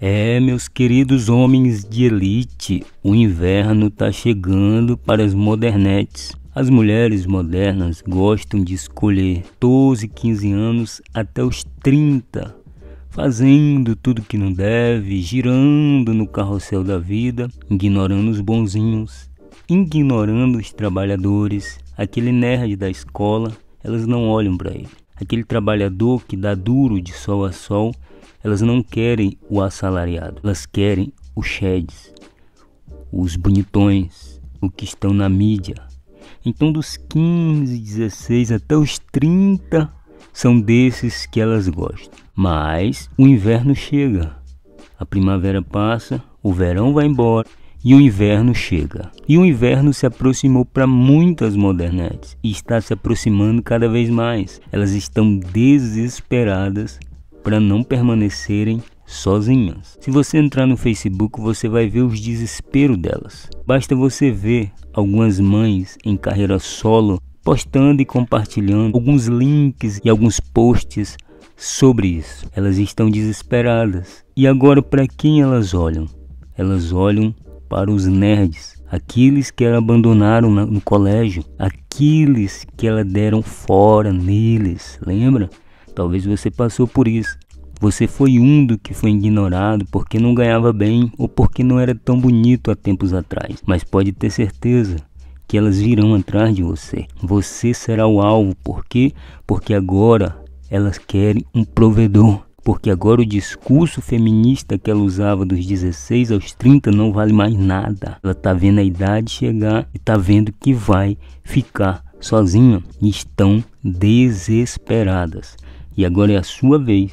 É, meus queridos homens de elite, o inverno tá chegando para as modernetes. As mulheres modernas gostam de escolher 12, 15 anos até os 30, fazendo tudo que não deve, girando no carrossel da vida, ignorando os bonzinhos, ignorando os trabalhadores, aquele nerd da escola, elas não olham para ele. Aquele trabalhador que dá duro de sol a sol elas não querem o assalariado, elas querem os sheds, os bonitões, o que estão na mídia. Então, dos 15, 16 até os 30 são desses que elas gostam. Mas o inverno chega, a primavera passa, o verão vai embora e o inverno chega. E o inverno se aproximou para muitas modernetes e está se aproximando cada vez mais. Elas estão desesperadas para não permanecerem sozinhas. Se você entrar no Facebook, você vai ver os desespero delas. Basta você ver algumas mães em carreira solo postando e compartilhando alguns links e alguns posts sobre isso. Elas estão desesperadas. E agora para quem elas olham? Elas olham para os nerds, aqueles que ela abandonaram no colégio, aqueles que ela deram fora neles, lembra? Talvez você passou por isso. Você foi um do que foi ignorado porque não ganhava bem ou porque não era tão bonito há tempos atrás. Mas pode ter certeza que elas virão atrás de você. Você será o alvo. Por quê? Porque agora elas querem um provedor. Porque agora o discurso feminista que ela usava dos 16 aos 30 não vale mais nada. Ela está vendo a idade chegar e está vendo que vai ficar sozinha. estão desesperadas. E agora é a sua vez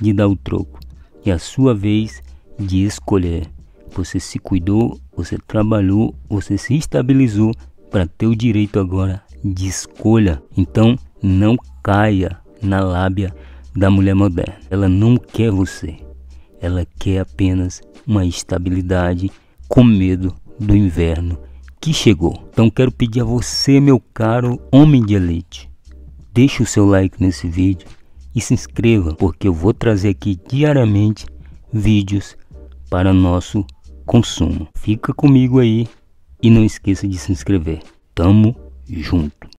de dar o troco. É a sua vez de escolher. Você se cuidou, você trabalhou, você se estabilizou para ter o direito agora de escolha. Então não caia na lábia da mulher moderna. Ela não quer você. Ela quer apenas uma estabilidade com medo do inverno que chegou. Então quero pedir a você, meu caro homem de elite, deixe o seu like nesse vídeo e se inscreva, porque eu vou trazer aqui diariamente vídeos para nosso consumo. Fica comigo aí e não esqueça de se inscrever. Tamo junto.